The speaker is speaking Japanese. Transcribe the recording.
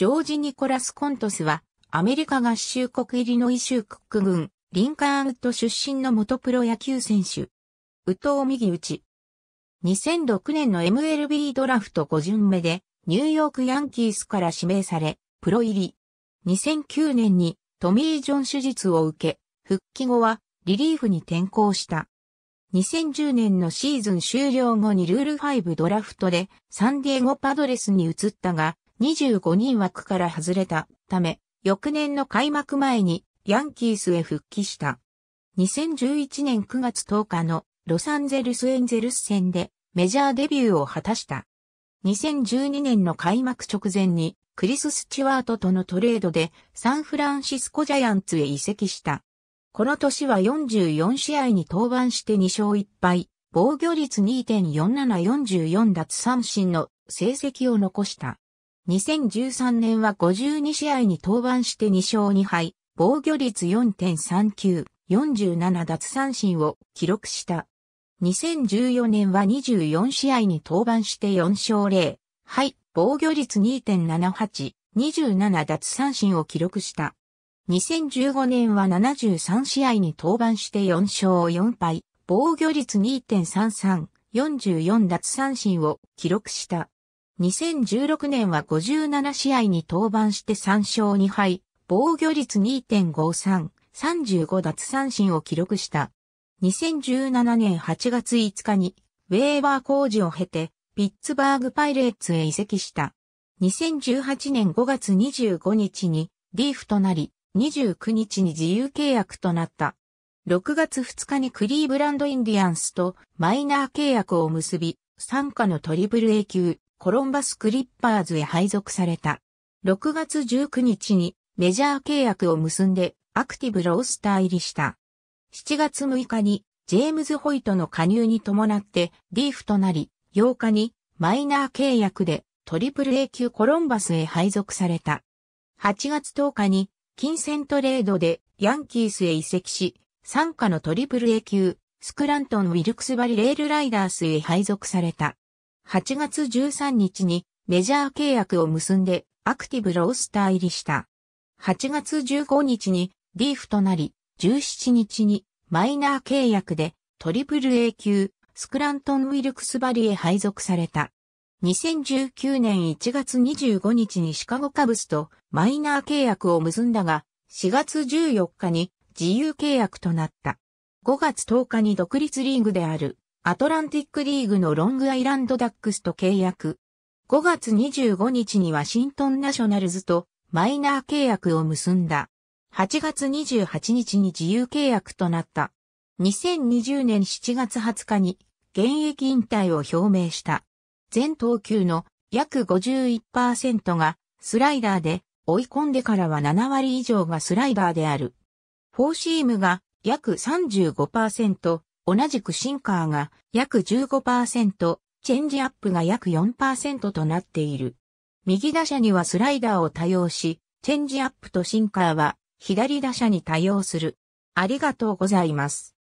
ジョージ・ニコラス・コントスは、アメリカ合衆国イリノイ州クック郡、リンカーンウッド出身の元プロ野球選手。ウトウ右打ち。2006年の MLB ドラフト5巡目で、ニューヨークヤンキースから指名され、プロ入り。2009年にトミー・ジョン手術を受け、復帰後はリリーフに転向した。2010年のシーズン終了後にルール5ドラフトでサンディエゴパドレスに移ったが、25人枠から外れたため、翌年の開幕前にヤンキースへ復帰した。2011年9月10日のロサンゼルスエンゼルス戦でメジャーデビューを果たした。2012年の開幕直前にクリス・スチュワートとのトレードでサンフランシスコジャイアンツへ移籍した。この年は44試合に登板して2勝1敗、防御率2.4744奪三振の成績を残した。2013年は52試合に登板して2勝2敗、防御率4.39、47奪三振を記録した。2014年は24試合に登板して4勝0、はい、防御率2.78、27奪三振を記録した。2015年は73試合に登板して4勝4敗、防御率2.33、44奪三振を記録した。2016年は57試合に登板して3勝2敗、防御率2.53、35奪三振を記録した。2017年8月5日に、ウェーバー工事を経て、ピッツバーグパイレーツへ移籍した。2018年5月25日に、リーフとなり、29日に自由契約となった。6月2日にクリーブランドインディアンスとマイナー契約を結び、参加のトリプル A 級、コロンバスクリッパーズへ配属された。6月19日にメジャー契約を結んでアクティブロースター入りした。7月6日にジェームズ・ホイトの加入に伴ってリーフとなり、8日にマイナー契約でトリプル A 級コロンバスへ配属された。8月10日に金銭トレードでヤンキースへ移籍し、参加のトリプル A 級スクラントン・ウィルクスバリレールライダースへ配属された。8月13日にメジャー契約を結んでアクティブロースター入りした。8月15日にリーフとなり、17日にマイナー契約でトリプル A 級スクラントン・ウィルクスバリへ配属された。2019年1月25日にシカゴカブスとマイナー契約を結んだが、4月14日に自由契約となった。5月10日に独立リーグであるアトランティックリーグのロングアイランドダックスと契約。5月25日にワシントンナショナルズとマイナー契約を結んだ。8月28日に自由契約となった。2020年7月20日に現役引退を表明した。全投球の約51%がスライダーで追い込んでからは7割以上がスライダーである。フォーシームが約35%、同じくシンカーが約15%、チェンジアップが約4%となっている。右打者にはスライダーを多用し、チェンジアップとシンカーは左打者に多用する。ありがとうございます。